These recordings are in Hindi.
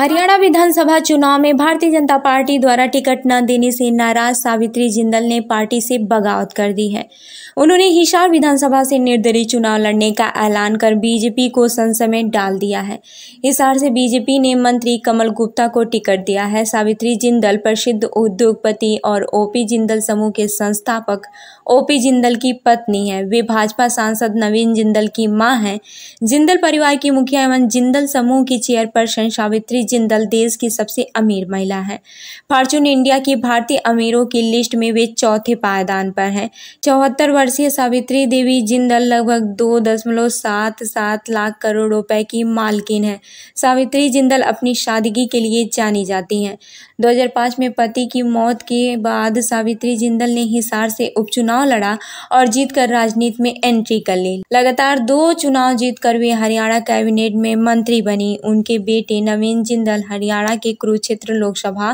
हरियाणा विधानसभा चुनाव में भारतीय जनता पार्टी द्वारा टिकट न देने से नाराज सावित्री जिंदल ने पार्टी से बगावत कर दी है उन्होंने हिसार विधानसभा से निर्दलीय चुनाव लड़ने का ऐलान कर बीजेपी को संसद में डाल दिया है हिसार से बीजेपी ने मंत्री कमल गुप्ता को टिकट दिया है सावित्री जिंदल प्रसिद्ध उद्योगपति और ओपी जिंदल समूह के संस्थापक ओपी जिंदल की पत्नी है वे भाजपा सांसद नवीन जिंदल की माँ हैं जिंदल परिवार की मुखिया एवं जिंदल समूह की चेयरपर्सन सावित्री जिंदल देश की सबसे अमीर महिला हैं फॉर्चून इंडिया की भारतीय अमीरों की लिस्ट में वे चौथे पायदान पर हैं चौहत्तर वर्षीय सावित्री देवी जिंदल लगभग दो दशमलव सात सात लाख करोड़ रुपए की मालकिन है सावित्री जिंदल अपनी सादगी के लिए जानी जाती हैं 2005 में पति की मौत के बाद सावित्री जिंदल ने हिसार से उपचुनाव लड़ा और जीतकर राजनीति में एंट्री कर ली लगातार दो चुनाव जीतकर वे हरियाणा कैबिनेट में मंत्री बनी उनके बेटे नवीन जिंदल मुस्लिम दल हरियाणा के कुरुक्षेत्र लोकसभा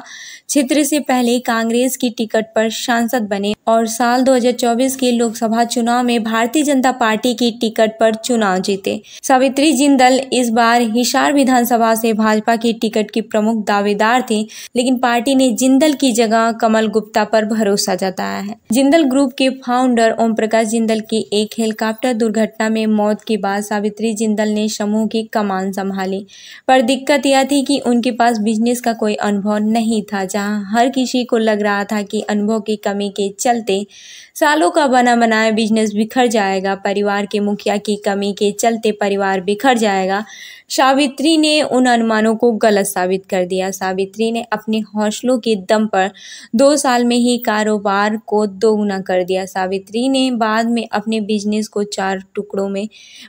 क्षेत्र से पहले कांग्रेस की टिकट पर सांसद बने और साल 2024 के लोकसभा चुनाव में भारतीय जनता पार्टी की टिकट पर चुनाव जीते सावित्री जिंदल इस बार हिसार विधानसभा से भाजपा की टिकट की प्रमुख दावेदार थी लेकिन पार्टी ने जिंदल की जगह कमल गुप्ता पर भरोसा जताया है जिंदल ग्रुप के फाउंडर ओम प्रकाश जिंदल की एक हेलीकॉप्टर दुर्घटना में मौत के बाद सावित्री जिंदल ने समूह की कमान संभाली पर दिक्कत यह थी कि क्योंकि उनके पास बिजनेस का कोई अनुभव नहीं था जहां हर किसी को लग रहा था कि अनुभव की कमी के चलते सालों का बना बनाया बिजनेस बिखर जाएगा परिवार के मुखिया की कमी के चलते परिवार बिखर जाएगा सावित्री ने उन अनुमानों को गलत साबित कर दिया सावित्री ने अपने हौसलों के दम पर दो साल में ही कारोबार को दोगुना कर दिया सावित्री ने बाद में अपने बिजनेस को चार टुकड़ों में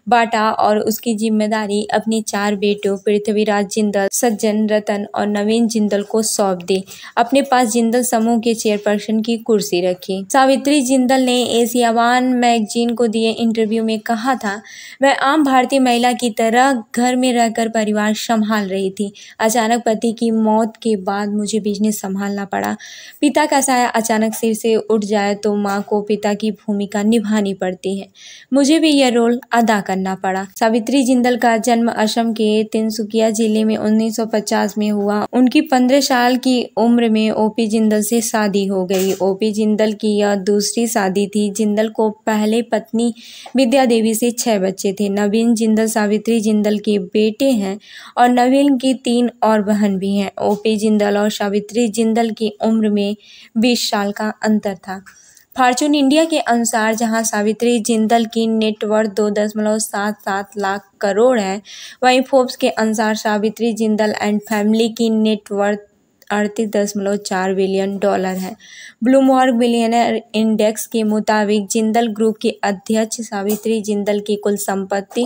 बांटा और उसकी जिम्मेदारी अपने चार बेटों पृथ्वीराज जिंदल जन रतन और नवीन जिंदल को सौंप दी अपने पास जिंदल समूह के चेयरपर्सन की कुर्सी रखी सावित्री जिंदल ने एशियावान मैगजीन को दिए इंटरव्यू में कहा था वह आम भारतीय महिला की तरह घर में रहकर परिवार संभाल रही थी अचानक पति की मौत के बाद मुझे बिजनेस संभालना पड़ा पिता का साया अचानक सिर से उठ जाए तो माँ को पिता की भूमिका निभानी पड़ती है मुझे भी यह रोल अदा करना पड़ा सावित्री जिंदल का जन्म असम के तिनसुकिया जिले में उन्नीस 1950 में हुआ उनकी 15 साल की उम्र में ओपी जिंदल से शादी हो गई ओपी जिंदल की यह दूसरी शादी थी जिंदल को पहले पत्नी विद्या देवी से छह बच्चे थे नवीन जिंदल सावित्री जिंदल के बेटे हैं और नवीन की तीन और बहन भी हैं ओपी जिंदल और सावित्री जिंदल की उम्र में बीस साल का अंतर था फार्चून इंडिया के अनुसार जहां सावित्री जिंदल की नेटवर्थ दो दशमलव सात सात लाख करोड़ है वहीं फोर्ब्स के अनुसार सावित्री जिंदल एंड फैमिली की नेटवर्थ अड़तीस दशमलव चार बिलियन डॉलर है ब्लूमबर्ग बिलियनर इंडेक्स के मुताबिक जिंदल ग्रुप की अध्यक्ष सावित्री जिंदल की कुल संपत्ति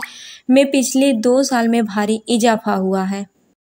में पिछले दो साल में भारी इजाफा हुआ है